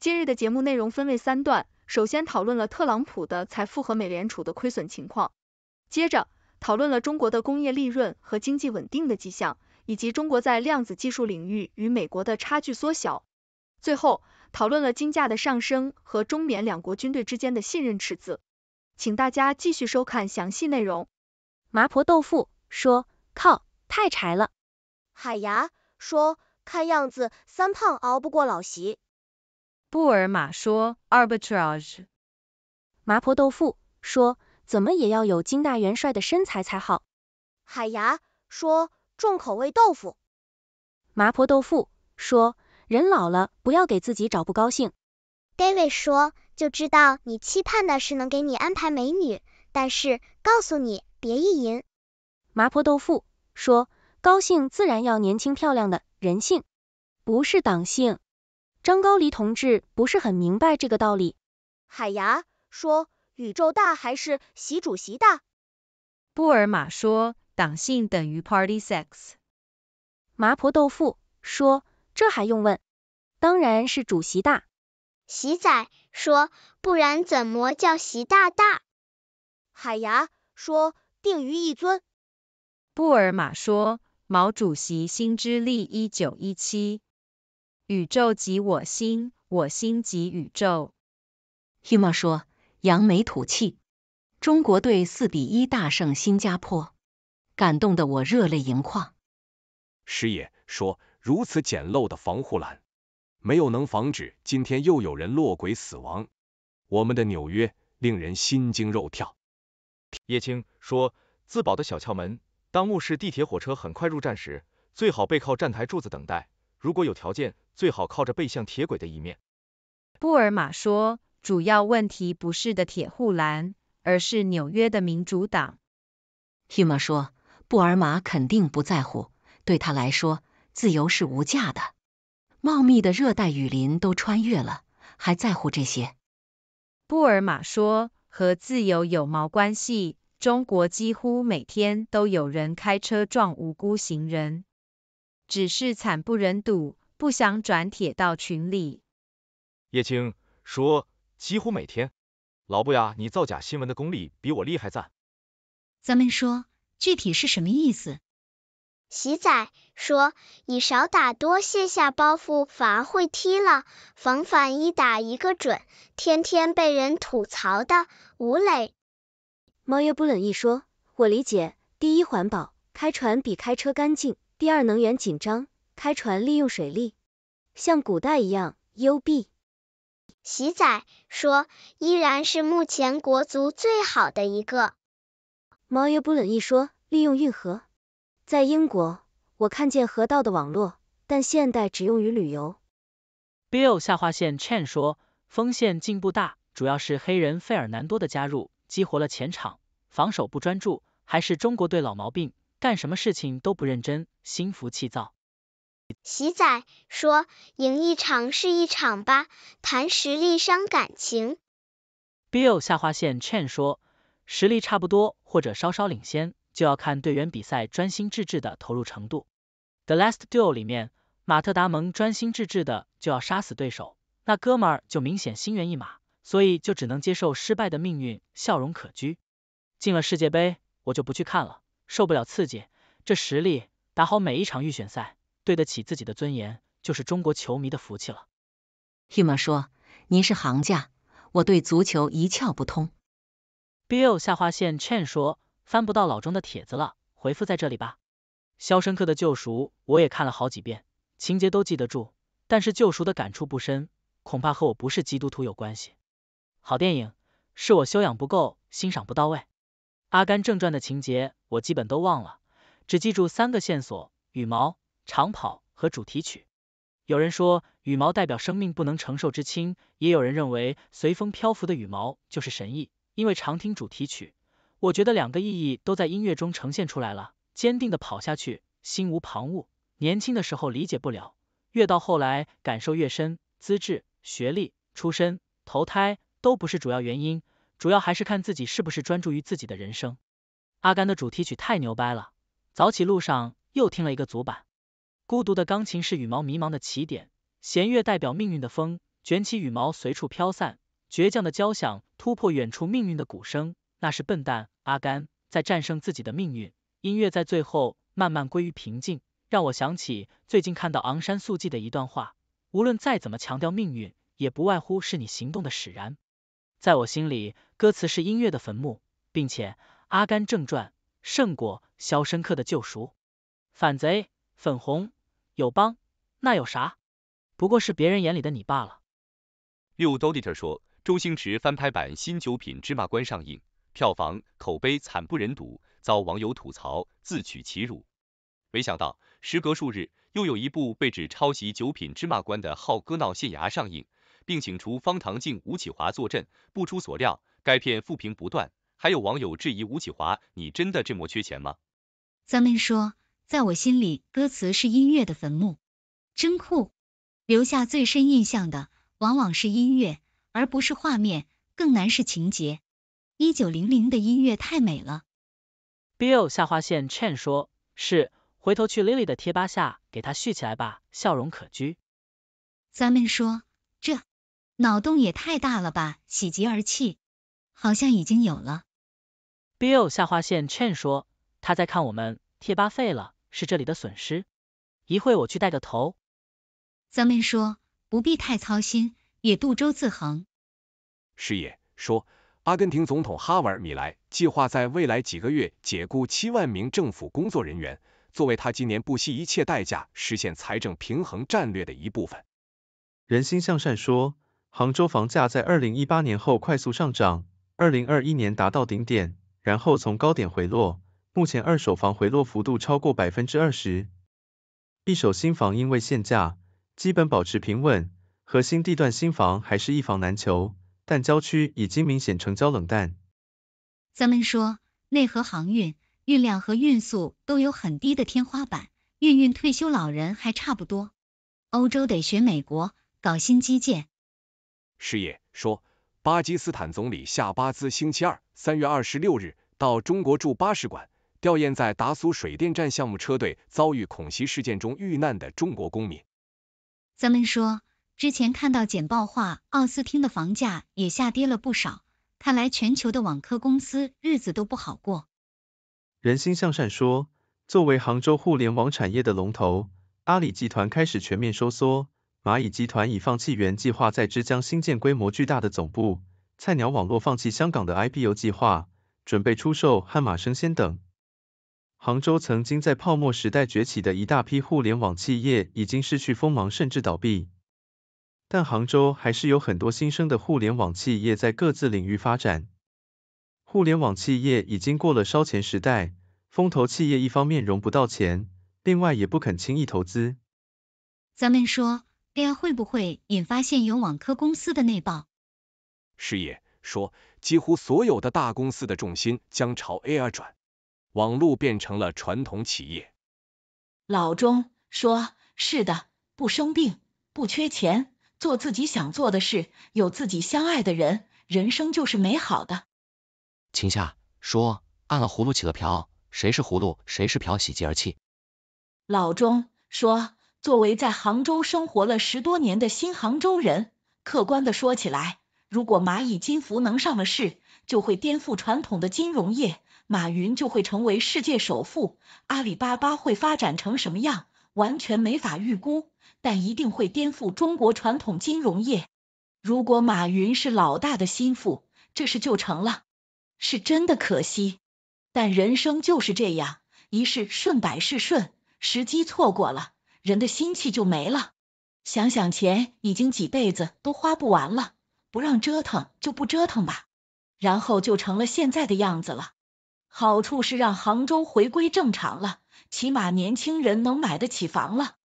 今日的节目内容分为三段，首先讨论了特朗普的财富和美联储的亏损情况，接着讨论了中国的工业利润和经济稳定的迹象，以及中国在量子技术领域与美国的差距缩小，最后讨论了金价的上升和中缅两国军队之间的信任赤字。请大家继续收看详细内容。麻婆豆腐说：靠，太柴了。海牙说：看样子三胖熬不过老席。布尔玛说 Arbitrage，麻婆豆腐说怎么也要有金大元帅的身材才好。海牙说重口味豆腐。麻婆豆腐说人老了不要给自己找不高兴。David 说就知道你期盼的是能给你安排美女，但是告诉你别意淫。麻婆豆腐说高兴自然要年轻漂亮的，人性不是党性。张高丽同志不是很明白这个道理。海牙说：“宇宙大还是习主席大？”布尔玛说：“党性等于 Party Sex。”麻婆豆腐说：“这还用问？当然是主席大。”习仔说：“不然怎么叫习大大？”海牙说：“定于一尊。”布尔玛说：“毛主席新之力一九一七。”宇宙即我心，我心即宇宙。玉墨说，扬眉吐气，中国队四比一大胜新加坡，感动得我热泪盈眶。师爷说，如此简陋的防护栏，没有能防止今天又有人落轨死亡。我们的纽约，令人心惊肉跳。叶青说，自保的小窍门，当目视地铁火车很快入站时，最好背靠站台柱子等待。如果有条件，最好靠着背向铁轨的一面。布尔玛说，主要问题不是的铁护栏，而是纽约的民主党。提玛说，布尔玛肯定不在乎，对他来说，自由是无价的。茂密的热带雨林都穿越了，还在乎这些？布尔玛说，和自由有毛关系？中国几乎每天都有人开车撞无辜行人。只是惨不忍睹，不想转帖到群里。叶青说，几乎每天。老布呀，你造假新闻的功力比我厉害赞。咱们说，具体是什么意思？喜仔说，你少打多卸下包袱，反而会踢了。防范一打一个准，天天被人吐槽的吴磊。猫爷不冷一说，我理解，第一环保，开船比开车干净。第二能源紧张，开船利用水利，像古代一样幽闭。喜仔说，依然是目前国足最好的一个。毛爷布冷一说，利用运河。在英国，我看见河道的网络，但现代只用于旅游。Bill 下划线 Chen 说，锋线进步大，主要是黑人费尔南多的加入，激活了前场，防守不专注，还是中国队老毛病。干什么事情都不认真，心浮气躁。喜仔说，赢一场是一场吧，谈实力伤感情。Bill 下划线 Chen 说，实力差不多或者稍稍领先，就要看队员比赛专心致志的投入程度。The Last Duel 里面，马特达蒙专心致志的就要杀死对手，那哥们儿就明显心猿意马，所以就只能接受失败的命运，笑容可掬。进了世界杯，我就不去看了。受不了刺激，这实力打好每一场预选赛，对得起自己的尊严，就是中国球迷的福气了。玉墨说：“您是行家，我对足球一窍不通。” Bill 下划线劝说：“翻不到老钟的帖子了，回复在这里吧。”《肖申克的救赎》我也看了好几遍，情节都记得住，但是救赎的感触不深，恐怕和我不是基督徒有关系。好电影是我修养不够，欣赏不到位。《阿甘正传》的情节。我基本都忘了，只记住三个线索：羽毛、长跑和主题曲。有人说羽毛代表生命不能承受之轻，也有人认为随风漂浮的羽毛就是神意。因为常听主题曲，我觉得两个意义都在音乐中呈现出来了。坚定的跑下去，心无旁骛。年轻的时候理解不了，越到后来感受越深。资质、学历、出身、投胎都不是主要原因，主要还是看自己是不是专注于自己的人生。阿甘的主题曲太牛掰了！早起路上又听了一个组版，孤独的钢琴是羽毛迷茫的起点，弦乐代表命运的风卷起羽毛随处飘散，倔强的交响突破远处命运的鼓声，那是笨蛋阿甘在战胜自己的命运。音乐在最后慢慢归于平静，让我想起最近看到昂山素季的一段话：无论再怎么强调命运，也不外乎是你行动的使然。在我心里，歌词是音乐的坟墓，并且。《阿甘正传》胜过《肖申克的救赎》。反贼粉红友邦，那有啥？不过是别人眼里的你罢了。六 d o d i t o r 说，周星驰翻拍版《新九品芝麻官》上映，票房口碑惨不忍睹，遭网友吐槽自取其辱。没想到，时隔数日，又有一部被指抄袭《九品芝麻官》的《浩哥闹县衙》上映，并请出方唐镜、吴启华坐镇。不出所料，该片负评不断。还有网友质疑吴启华，你真的这么缺钱吗？咱们说，在我心里，歌词是音乐的坟墓，真酷。留下最深印象的往往是音乐，而不是画面，更难是情节。一九零零的音乐太美了。Bill 下划线 Chen 说，是，回头去 Lily 的贴吧下给他续起来吧，笑容可掬。咱们说，这脑洞也太大了吧，喜极而泣，好像已经有了。Bill 下划线劝说，他在看我们贴吧废了，是这里的损失。一会我去带个头。咱们说不必太操心，也渡舟自横。师爷说，阿根廷总统哈维尔米莱计划在未来几个月解雇七万名政府工作人员，作为他今年不惜一切代价实现财政平衡战略的一部分。人心向善说，杭州房价在二零一八年后快速上涨，二零二一年达到顶点。然后从高点回落，目前二手房回落幅度超过百分之二十，一手新房因为限价，基本保持平稳，核心地段新房还是一房难求，但郊区已经明显成交冷淡。咱们说，内河航运运量和运速都有很低的天花板，运运退休老人还差不多。欧洲得学美国，搞新基建。师爷说。巴基斯坦总理夏巴兹星期二（三月二十六日）到中国驻巴使馆吊唁，在达苏水电站项目车队遭遇恐袭事件中遇难的中国公民。咱们说，之前看到简报话，奥斯汀的房价也下跌了不少，看来全球的网科公司日子都不好过。人心向善说，作为杭州互联网产业的龙头，阿里集团开始全面收缩。蚂蚁集团已放弃原计划在浙江新建规模巨大的总部，菜鸟网络放弃香港的 IPO 计划，准备出售悍马生鲜等。杭州曾经在泡沫时代崛起的一大批互联网企业已经失去锋芒，甚至倒闭。但杭州还是有很多新生的互联网企业在各自领域发展。互联网企业已经过了烧钱时代，风投企业一方面融不到钱，另外也不肯轻易投资。咱们说。这样会不会引发现有网科公司的内爆？师爷说，几乎所有的大公司的重心将朝 AI 转，网路变成了传统企业。老钟说，是的，不生病，不缺钱，做自己想做的事，有自己相爱的人，人生就是美好的。秦夏说，按了葫芦起了瓢，谁是葫芦，谁是瓢，喜极而泣。老钟说。作为在杭州生活了十多年的新杭州人，客观的说起来，如果蚂蚁金服能上了市，就会颠覆传统的金融业，马云就会成为世界首富，阿里巴巴会发展成什么样，完全没法预估，但一定会颠覆中国传统金融业。如果马云是老大的心腹，这事就成了，是真的可惜。但人生就是这样，一事顺百事顺，时机错过了。人的心气就没了。想想钱已经几辈子都花不完了，不让折腾就不折腾吧，然后就成了现在的样子了。好处是让杭州回归正常了，起码年轻人能买得起房了。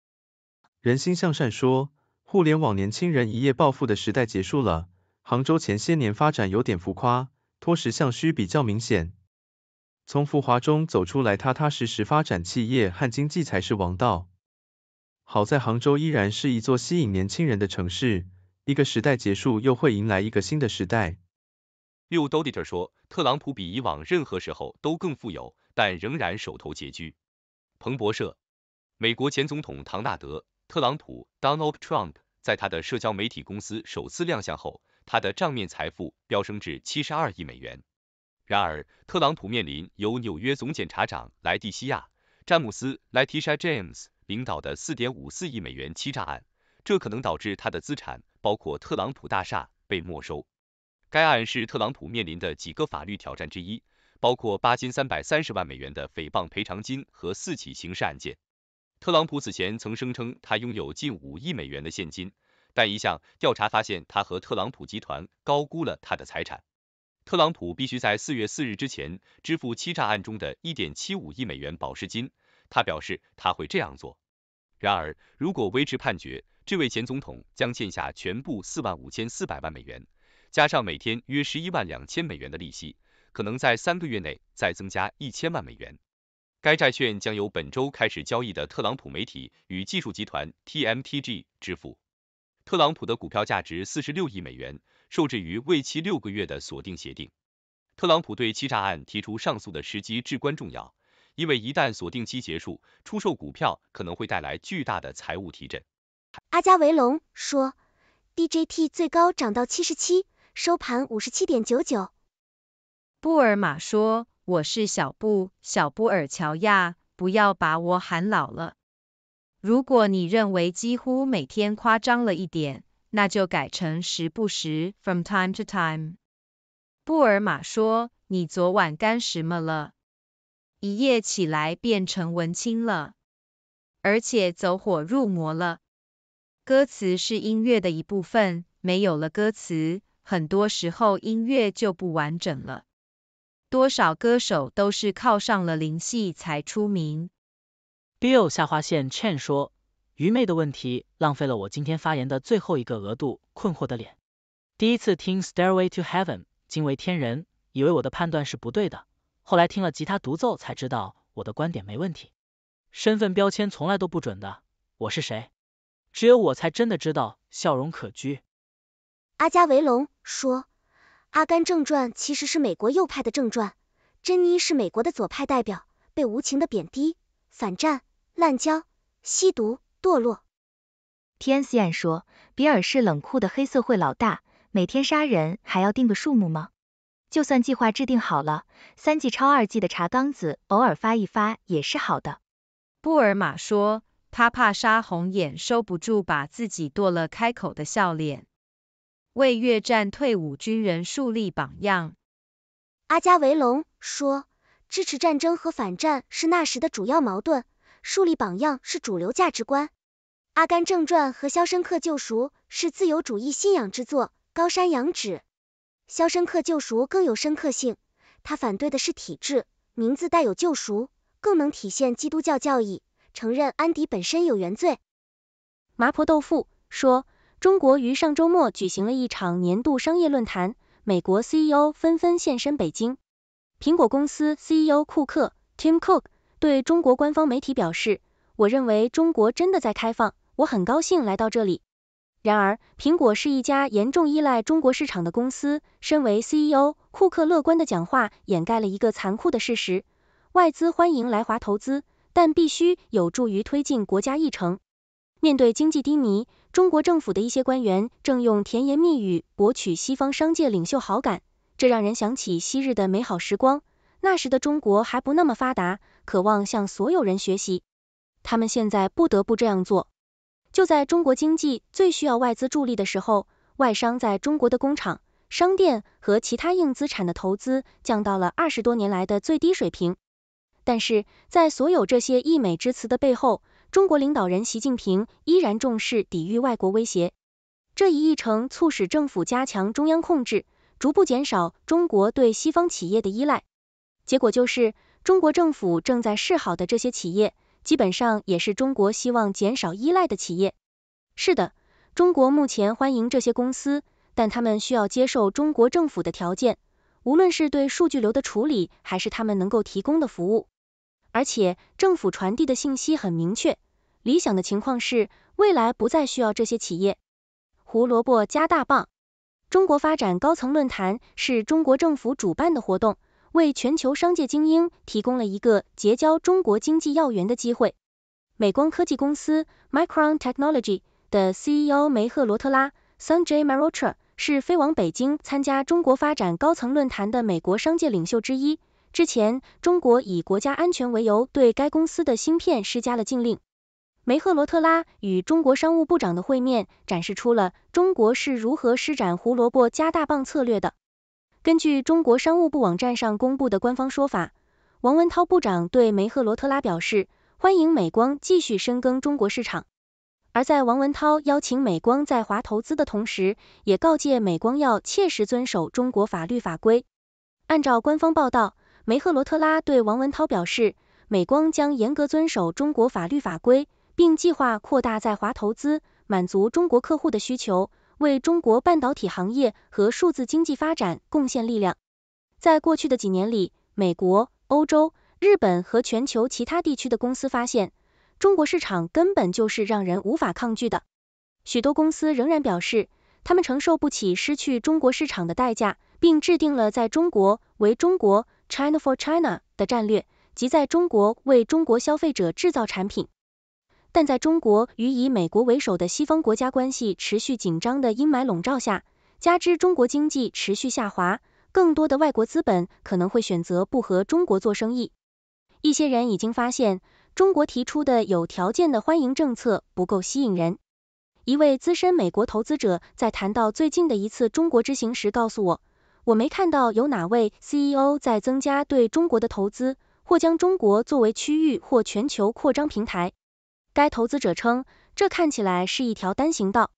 人心向善说，互联网年轻人一夜暴富的时代结束了。杭州前些年发展有点浮夸，脱实向虚比较明显。从浮华中走出来，踏踏实实发展企业和经济才是王道。好在杭州依然是一座吸引年轻人的城市。一个时代结束，又会迎来一个新的时代。Udoditer 说，特朗普比以往任何时候都更富有，但仍然手头拮据。彭博社，美国前总统唐纳德·特朗普 （Donald Trump） 在他的社交媒体公司首次亮相后，他的账面财富飙升至七十二亿美元。然而，特朗普面临由纽约总检察长莱蒂西亚·詹姆斯 （Letitia James） 领导的四点五四亿美元欺诈案，这可能导致他的资产，包括特朗普大厦，被没收。该案是特朗普面临的几个法律挑战之一，包括八千三百三十万美元的诽谤赔偿金和四起刑事案件。特朗普此前曾声称他拥有近五亿美元的现金，但一项调查发现他和特朗普集团高估了他的财产。特朗普必须在四月四日之前支付欺诈案中的一点七五亿美元保释金。他表示他会这样做。然而，如果维持判决，这位前总统将欠下全部四万五千四百万美元，加上每天约十一万两千美元的利息，可能在三个月内再增加一千万美元。该债券将由本周开始交易的特朗普媒体与技术集团 （TMTG） 支付。特朗普的股票价值四十六亿美元，受制于为期六个月的锁定协定。特朗普对欺诈案提出上诉的时机至关重要。因为一旦锁定期结束，出售股票可能会带来巨大的财务提振。阿加维隆说 d j t 最高涨到77，收盘57.99。布尔玛说，我是小布，小布尔乔亚，不要把我喊老了。如果你认为几乎每天夸张了一点，那就改成时不时，from time to time。布尔玛说，你昨晚干什么了？一夜起来变成文青了，而且走火入魔了。歌词是音乐的一部分，没有了歌词，很多时候音乐就不完整了。多少歌手都是靠上了灵系才出名。Bill 下划线 Chen 说，愚昧的问题浪费了我今天发言的最后一个额度，困惑的脸。第一次听 Stairway to Heaven，惊为天人，以为我的判断是不对的。后来听了吉他独奏才知道我的观点没问题，身份标签从来都不准的，我是谁？只有我才真的知道，笑容可掬。阿加维龙说，《阿甘正传》其实是美国右派的正传，珍妮是美国的左派代表，被无情的贬低，反战、滥交、吸毒、堕落。T N C N 说，比尔是冷酷的黑社会老大，每天杀人还要定个数目吗？就算计划制定好了，三季超二季的茶缸子偶尔发一发也是好的。布尔玛说，他怕沙红眼收不住，把自己剁了开口的笑脸。为越战退伍军人树立榜样。阿加维龙说，支持战争和反战是那时的主要矛盾，树立榜样是主流价值观。《阿甘正传》和《肖申克救赎》是自由主义信仰之作，高山仰止。《肖申克救赎》更有深刻性，他反对的是体制，名字带有救赎，更能体现基督教教义，承认安迪本身有原罪。麻婆豆腐说，中国于上周末举行了一场年度商业论坛，美国 CEO 纷纷现身北京。苹果公司 CEO 库克 （Tim Cook） 对中国官方媒体表示：“我认为中国真的在开放，我很高兴来到这里。”然而，苹果是一家严重依赖中国市场的公司。身为 CEO，库克乐观的讲话掩盖了一个残酷的事实：外资欢迎来华投资，但必须有助于推进国家议程。面对经济低迷，中国政府的一些官员正用甜言蜜语博取西方商界领袖好感，这让人想起昔日的美好时光。那时的中国还不那么发达，渴望向所有人学习。他们现在不得不这样做。就在中国经济最需要外资助力的时候，外商在中国的工厂、商店和其他硬资产的投资降到了二十多年来的最低水平。但是在所有这些溢美之词的背后，中国领导人习近平依然重视抵御外国威胁。这一议程促使政府加强中央控制，逐步减少中国对西方企业的依赖。结果就是，中国政府正在示好的这些企业。基本上也是中国希望减少依赖的企业。是的，中国目前欢迎这些公司，但他们需要接受中国政府的条件，无论是对数据流的处理，还是他们能够提供的服务。而且，政府传递的信息很明确，理想的情况是未来不再需要这些企业。胡萝卜加大棒。中国发展高层论坛是中国政府主办的活动。为全球商界精英提供了一个结交中国经济要员的机会。美光科技公司 （Micron Technology） 的 CEO 梅赫罗特拉 （Sanjay m a r o t r a 是飞往北京参加中国发展高层论坛的美国商界领袖之一。之前，中国以国家安全为由对该公司的芯片施加了禁令。梅赫罗特拉与中国商务部长的会面，展示出了中国是如何施展胡萝卜加大棒策略的。根据中国商务部网站上公布的官方说法，王文涛部长对梅赫罗特拉表示欢迎美光继续深耕中国市场。而在王文涛邀请美光在华投资的同时，也告诫美光要切实遵守中国法律法规。按照官方报道，梅赫罗特拉对王文涛表示，美光将严格遵守中国法律法规，并计划扩大在华投资，满足中国客户的需求。为中国半导体行业和数字经济发展贡献力量。在过去的几年里，美国、欧洲、日本和全球其他地区的公司发现，中国市场根本就是让人无法抗拒的。许多公司仍然表示，他们承受不起失去中国市场的代价，并制定了在中国为中国 （China for China） 的战略，即在中国为中国消费者制造产品。但在中国与以美国为首的西方国家关系持续紧张的阴霾笼罩下，加之中国经济持续下滑，更多的外国资本可能会选择不和中国做生意。一些人已经发现，中国提出的有条件的欢迎政策不够吸引人。一位资深美国投资者在谈到最近的一次中国之行时告诉我：“我没看到有哪位 CEO 在增加对中国的投资，或将中国作为区域或全球扩张平台。”该投资者称：“这看起来是一条单行道。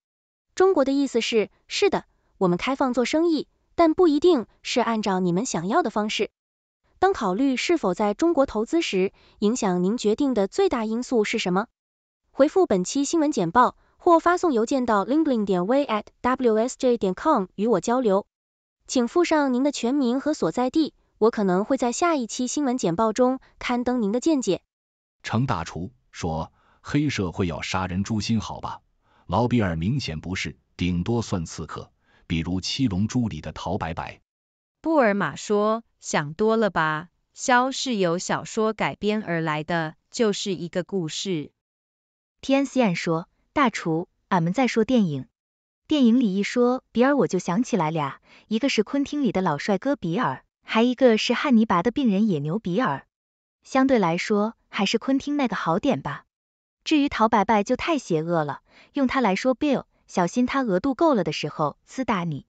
中国的意思是，是的，我们开放做生意，但不一定是按照你们想要的方式。当考虑是否在中国投资时，影响您决定的最大因素是什么？”回复本期新闻简报或发送邮件到 lingling 点 w at wsj 点 com 与我交流，请附上您的全名和所在地，我可能会在下一期新闻简报中刊登您的见解。程大厨说。黑社会要杀人诛心，好吧？劳比尔明显不是，顶多算刺客。比如《七龙珠》里的陶白白。布尔玛说：“想多了吧，肖是由小说改编而来的，就是一个故事。”天线说：“大厨，俺们在说电影。电影里一说比尔，我就想起来俩，一个是《昆汀》里的老帅哥比尔，还一个是《汉尼拔》的病人野牛比尔。相对来说，还是《昆汀》那个好点吧。”至于陶白白就太邪恶了，用他来说 Bill，小心他额度够了的时候呲打你。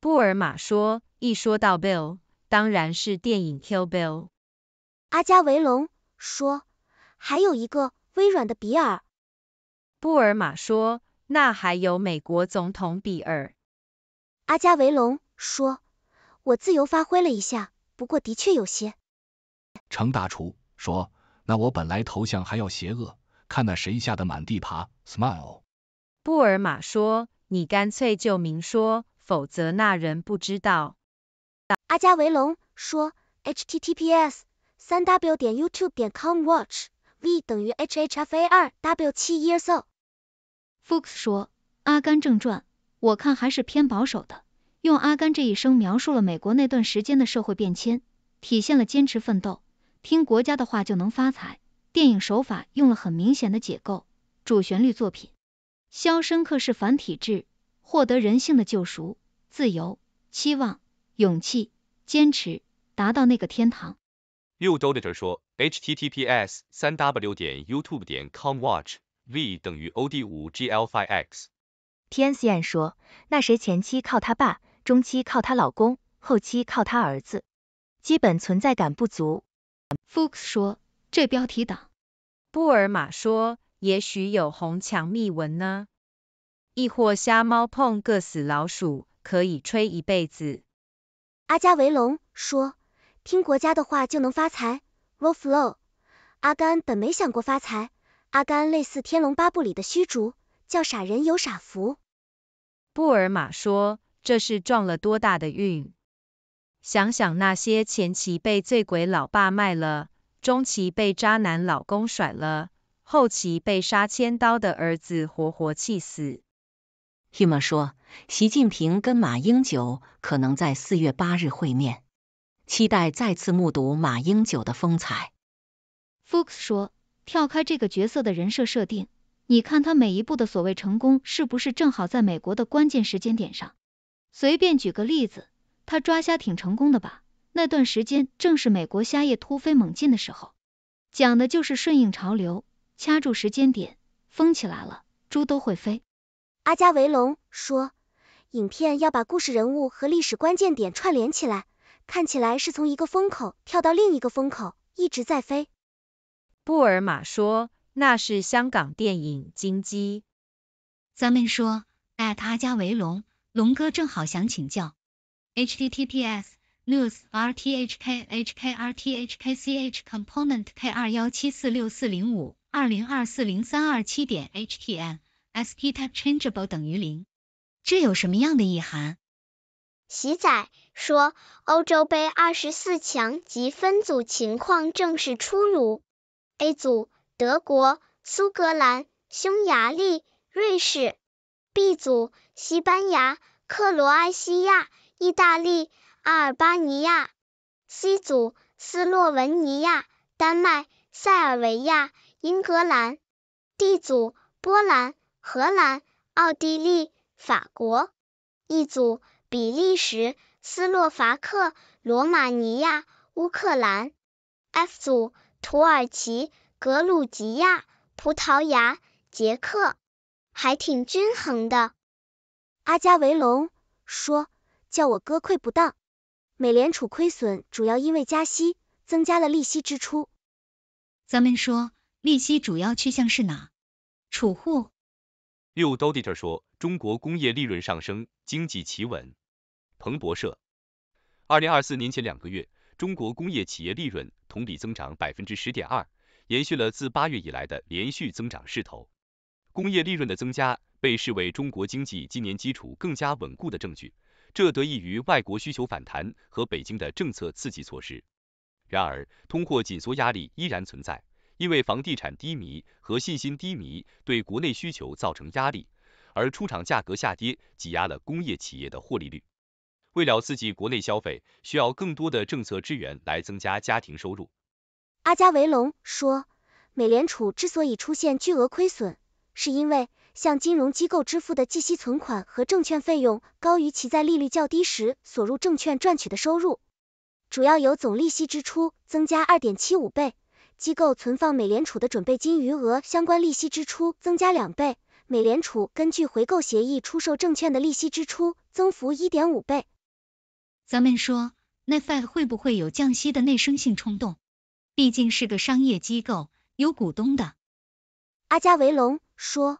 布尔玛说，一说到 Bill，当然是电影 Kill Bill。阿加维隆说，还有一个微软的比尔。布尔玛说，那还有美国总统比尔。阿加维隆说，我自由发挥了一下，不过的确有些。程大厨说，那我本来头像还要邪恶。看那谁吓得满地爬，smile。布尔玛说：“你干脆就明说，否则那人不知道。”阿加维龙说：“https://3w 点 .youtube 点 com/watch?v 等于 h h f a 二 w 7 e a r s old。” Fuchs 说：“《阿甘正传》，我看还是偏保守的，用阿甘这一生描述了美国那段时间的社会变迁，体现了坚持奋斗，听国家的话就能发财。”电影手法用了很明显的解构主旋律作品，《肖申克是反体制，获得人性的救赎，自由，期望，勇气，坚持，达到那个天堂》。六兜里这说：h t t p s 三 w 点 youtube 点 com watch v 等于 o d 五 g l five x。t n c n 说：那谁前期靠他爸，中期靠他老公，后期靠他儿子，基本存在感不足。f h s 说。对标题党，布尔玛说：“也许有红墙密文呢，亦或瞎猫碰个死老鼠可以吹一辈子。”阿加维隆说：“听国家的话就能发财。” Wolflo，w 阿甘本没想过发财，阿甘类似《天龙八部》里的虚竹，叫傻人有傻福。布尔玛说：“这是撞了多大的运？想想那些前期被醉鬼老爸卖了。”中期被渣男老公甩了，后期被杀千刀的儿子活活气死。Huma 说，习近平跟马英九可能在四月八日会面，期待再次目睹马英九的风采。Fox 说，跳开这个角色的人设设定，你看他每一步的所谓成功，是不是正好在美国的关键时间点上？随便举个例子，他抓瞎挺成功的吧？那段时间正是美国虾业突飞猛进的时候，讲的就是顺应潮流，掐住时间点，疯起来了，猪都会飞。阿加维龙说，影片要把故事人物和历史关键点串联起来，看起来是从一个风口跳到另一个风口，一直在飞。布尔玛说，那是香港电影《金鸡》。咱们说，at 阿加维龙，龙哥正好想请教。h t t p s news r t h k h k r t h k c h component k 二幺七四六四零五二零二四零三二七点 h t m s p type changeable 等于零，这有什么样的意涵？喜仔说，欧洲杯二十四强及分组情况正式出炉。A 组：德国、苏格兰、匈牙利、瑞士。B 组：西班牙、克罗埃西亚、意大利。阿尔巴尼亚、C 组斯洛文尼亚、丹麦、塞尔维亚、英格兰、D 组波兰、荷兰、奥地利、法国、E 组比利时、斯洛伐克、罗马尼亚、乌克兰、F 组土耳其、格鲁吉亚、葡萄牙、捷克，还挺均衡的。阿加维龙说：“叫我哥愧不当。”美联储亏损主要因为加息，增加了利息支出。咱们说，利息主要去向是哪？储户。六 d o t 说，中国工业利润上升，经济企稳。彭博社，二零二四年前两个月，中国工业企业利润同比增长百分之十点二，延续了自八月以来的连续增长势头。工业利润的增加被视为中国经济今年基础更加稳固的证据。这得益于外国需求反弹和北京的政策刺激措施。然而，通货紧缩压力依然存在，因为房地产低迷和信心低迷对国内需求造成压力，而出厂价格下跌挤压了工业企业的获利率。为了刺激国内消费，需要更多的政策支援来增加家庭收入。阿加维隆说，美联储之所以出现巨额亏损，是因为。向金融机构支付的计息存款和证券费用高于其在利率较低时所入证券赚取的收入，主要由总利息支出增加二点七五倍，机构存放美联储的准备金余额相关利息支出增加两倍，美联储根据回购协议出售证券的利息支出增幅一点五倍。咱们说 n f f d 会不会有降息的内生性冲动？毕竟是个商业机构，有股东的。阿加维龙说。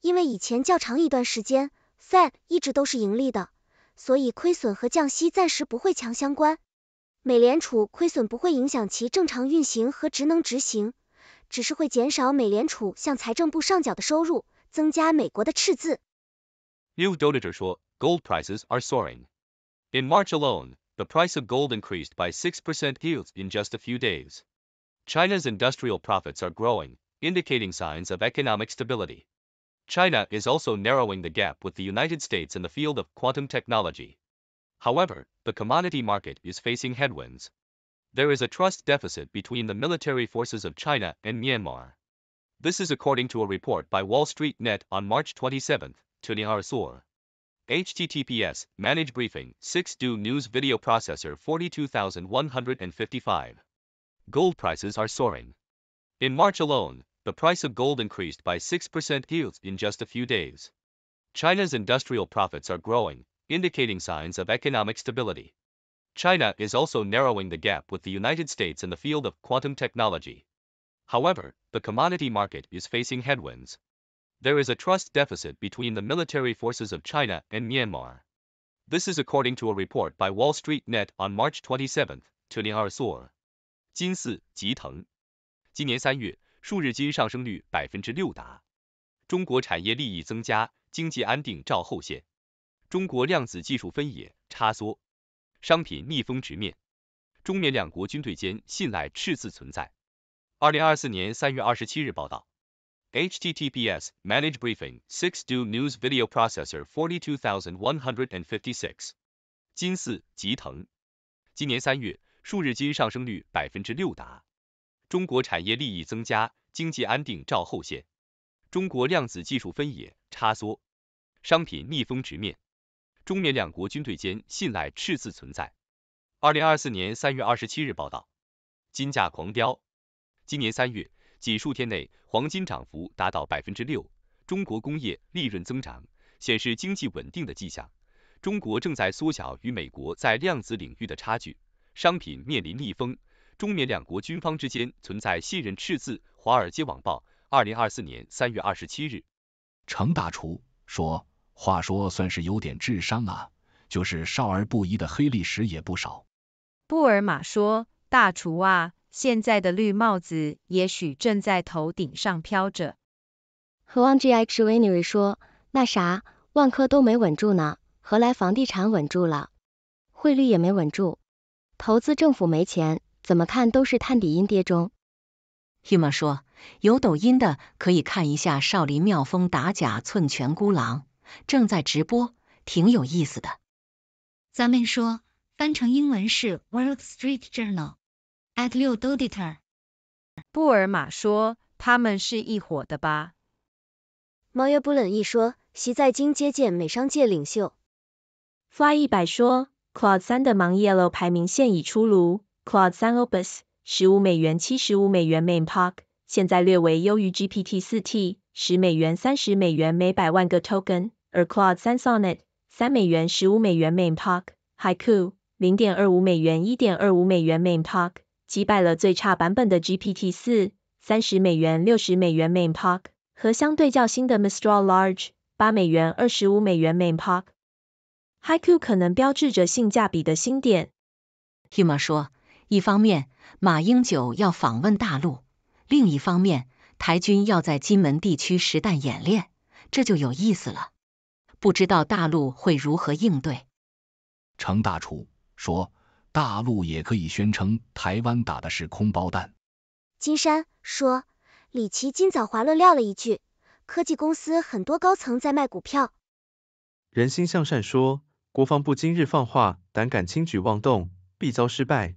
因为以前较长一段时间 Fed 一直都是盈利的，所以亏损和降息暂时不会强相关。美联储亏损不会影响其正常运行和职能执行，只是会减少美联储向财政部上缴的收入，增加美国的赤字。New Dodager 说，Gold prices are soaring. In March alone, the price of gold increased by 6% yields in just a few days. China's industrial profits are growing, indicating signs of economic stability. China is also narrowing the gap with the United States in the field of quantum technology. However, the commodity market is facing headwinds. There is a trust deficit between the military forces of China and Myanmar. This is according to a report by Wall Street Net on March 27, 2024. HTTPS Managed Briefing 6 Do News Video Processor 42155. Gold prices are soaring. In March alone, the price of gold increased by 6% yields in just a few days. China's industrial profits are growing, indicating signs of economic stability. China is also narrowing the gap with the United States in the field of quantum technology. However, the commodity market is facing headwinds. There is a trust deficit between the military forces of China and Myanmar. This is according to a report by Wall Street Net on March 27, 2024. 数日金上升率百分之六达，中国产业利益增加，经济安定照后线。中国量子技术分野差缩，商品逆风直面。中缅两国军队间信赖赤字存在。二零二四年三月二十七日报道。https://managebriefing.6do.news/video/processor/42156。金四吉腾，今年三月数日金上升率百分之六达。中国产业利益增加，经济安定照后线。中国量子技术分野差缩，商品逆风直面。中缅两国军队间信赖赤字存在。二零二四年三月二十七日报道，金价狂飙。今年三月，仅数天内，黄金涨幅达到百分之六。中国工业利润增长，显示经济稳定的迹象。中国正在缩小与美国在量子领域的差距，商品面临逆风。中缅两国军方之间存在信任赤字。华尔街网报，二零二四年三月二十七日。程大厨说，话说算是有点智商啊，就是少儿不宜的黑历史也不少。布尔玛说，大厨啊，现在的绿帽子也许正在头顶上飘着。何望 G H v i n e r y 说，那啥，万科都没稳住呢，何来房地产稳住了？汇率也没稳住，投资政府没钱。怎么看都是探底阴跌中。h u m a 说，有抖音的可以看一下《少林妙风打假》，寸拳孤狼正在直播，挺有意思的。咱们说，翻成英文是 World Street Journal at 6 d o d t t o r 布尔玛说，他们是一伙的吧？Mario b l e 一说，习在京接见美商界领袖。Fly 一百说，Cloud 三的盲 Yellow 排名现已出炉。c l o u d 三3 Opus 十五美元七十五美元 Main p a r k 现在略为优于 GPT 4T 十美元三十美元每百万个 token，而 c l o u d 三3 Sonnet 三美元十五美元 Main p a r k h a i k u 零点二五美元一点二五美元 Main p a r k 击败了最差版本的 GPT 4三十美元六十美元 Main p a r k 和相对较新的 Mistral Large 八美元二十五美元 Main p a r k Haiku 可能标志着性价比的新点，Huma 说。一方面马英九要访问大陆，另一方面台军要在金门地区实弹演练，这就有意思了。不知道大陆会如何应对。程大厨说，大陆也可以宣称台湾打的是空包弹。金山说，李奇今早华论撂了一句，科技公司很多高层在卖股票。人心向善说，国防部今日放话，胆敢轻举妄动，必遭失败。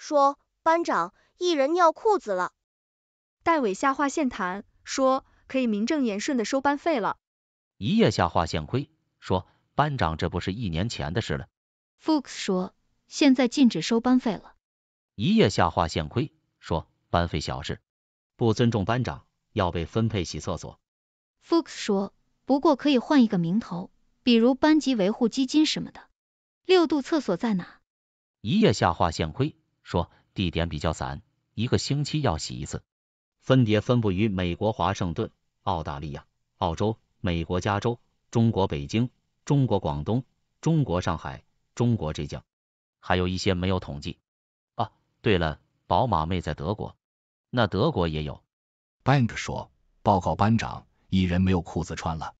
说班长一人尿裤子了，戴伟下划线谈说可以名正言顺的收班费了，一夜下划线亏说班长这不是一年前的事了，Fox 说现在禁止收班费了，一夜下划线亏说班费小事，不尊重班长要被分配洗厕所，Fox 说不过可以换一个名头，比如班级维护基金什么的，六度厕所在哪？一夜下划线亏。说地点比较散，一个星期要洗一次，分别分布于美国华盛顿、澳大利亚、澳洲、美国加州、中国北京、中国广东、中国上海、中国浙江，还有一些没有统计。啊，对了，宝马妹在德国，那德国也有。Bank 说，报告班长，一人没有裤子穿了。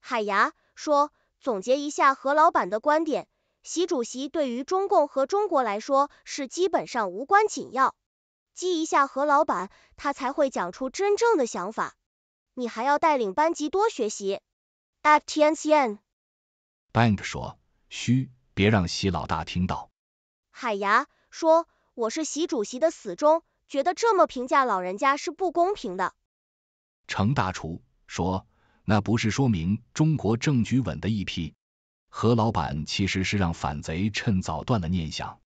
海牙说，总结一下何老板的观点。习主席对于中共和中国来说是基本上无关紧要，激一下何老板，他才会讲出真正的想法。你还要带领班级多学习。At Tian c i a n b a n k 说，嘘，别让习老大听到。海牙说，我是习主席的死忠，觉得这么评价老人家是不公平的。程大厨说，那不是说明中国政局稳的一批？何老板其实是让反贼趁早断了念想。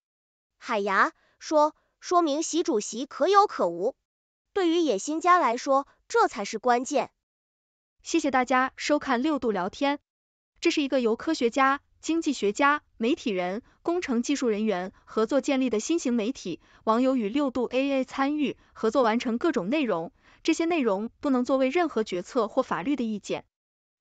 海牙说，说明习主席可有可无，对于野心家来说，这才是关键。谢谢大家收看六度聊天，这是一个由科学家、经济学家、媒体人、工程技术人员合作建立的新型媒体，网友与六度 AA 参与合作完成各种内容，这些内容不能作为任何决策或法律的意见。